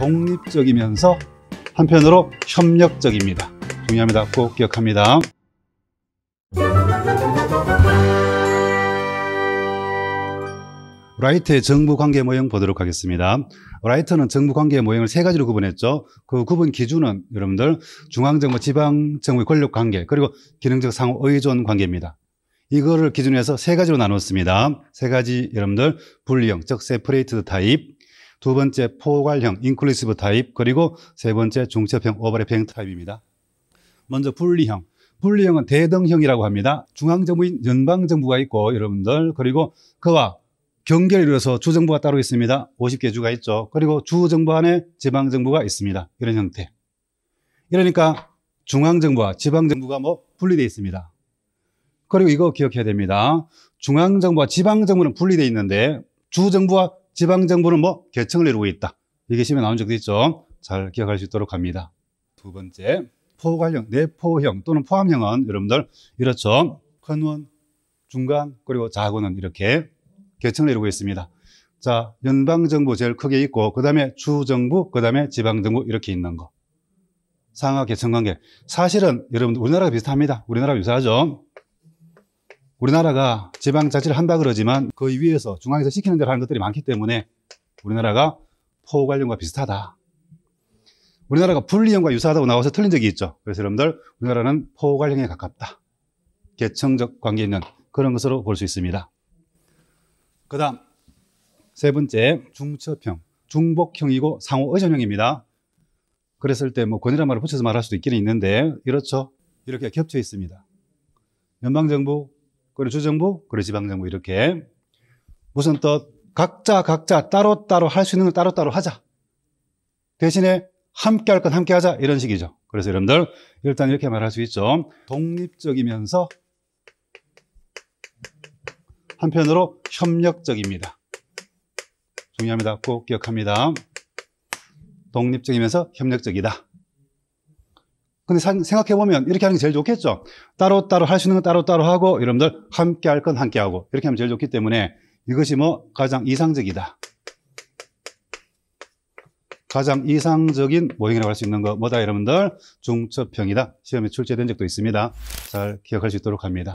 독립적이면서 한편으로 협력적입니다. 중요합니다. 꼭 기억합니다. 라이트의 정부 관계 모형 보도록 하겠습니다. 라이트는 정부 관계 모형을 세 가지로 구분했죠. 그 구분 기준은 여러분들 중앙정부, 지방정부의 권력 관계, 그리고 기능적 상호 의존 관계입니다. 이거를 기준에서 세 가지로 나눴습니다. 세 가지 여러분들 분리형, 즉 세퍼레이트드 타입, 두 번째 포괄형 인클루시브 타입 그리고 세 번째 중첩형 오버래핑 타입입니다. 먼저 분리형. 분리형은 대등형이라고 합니다. 중앙정부인 연방정부가 있고 여러분들 그리고 그와 경계를 이루어서 주정부가 따로 있습니다. 50개 주가 있죠. 그리고 주정부 안에 지방정부가 있습니다. 이런 형태. 이러니까 중앙정부와 지방정부가 뭐 분리되어 있습니다. 그리고 이거 기억해야 됩니다. 중앙정부와 지방정부는 분리되어 있는데 주정부와 지방정부는 뭐 개청을 이루고 있다. 이게 시험에 나온 적도 있죠. 잘 기억할 수 있도록 합니다. 두 번째, 포괄형, 내포형 또는 포함형은 여러분들 이렇죠. 큰원, 중간, 그리고 작은원 이렇게 개청을 이루고 있습니다. 자, 연방정부 제일 크게 있고 그 다음에 주정부, 그 다음에 지방정부 이렇게 있는 거. 상하 개청관계. 사실은 여러분들 우리나라가 비슷합니다. 우리나라가 유사하죠. 우리나라가 지방자치를 한다 그러지만 그 위에서 중앙에서 시키는 대로 하는 것들이 많기 때문에 우리나라가 포호 관련과 비슷하다. 우리나라가 분리형과 유사하다고 나와서 틀린 적이 있죠. 그래서 여러분들 우리나라는 포호 관련에 가깝다. 계층적 관계 있는 그런 것으로 볼 수 있습니다. 그 다음 세 번째 중첩형, 중복형이고 상호 의존형입니다. 그랬을 때 뭐 권위란 말을 붙여서 말할 수도 있기는 있는데 이렇죠. 이렇게 겹쳐 있습니다. 연방정부, 그리고 주정부, 그리고 지방정부 이렇게 무슨 뜻 각자 각자 따로따로 따로 할 수 있는 건 따로따로 하자. 대신에 함께 할 건 함께 하자 이런 식이죠. 그래서 여러분들 일단 이렇게 말할 수 있죠. 독립적이면서 한편으로 협력적입니다. 중요합니다. 꼭 기억합니다. 독립적이면서 협력적이다. 근데 생각해보면 이렇게 하는 게 제일 좋겠죠. 따로따로 할 수 있는 건 따로따로 하고 여러분들 함께 할 건 함께 하고 이렇게 하면 제일 좋기 때문에 이것이 뭐 가장 이상적이다. 가장 이상적인 모형이라고 할 수 있는 거 뭐다 여러분들 중첩형이다. 시험에 출제된 적도 있습니다. 잘 기억할 수 있도록 합니다.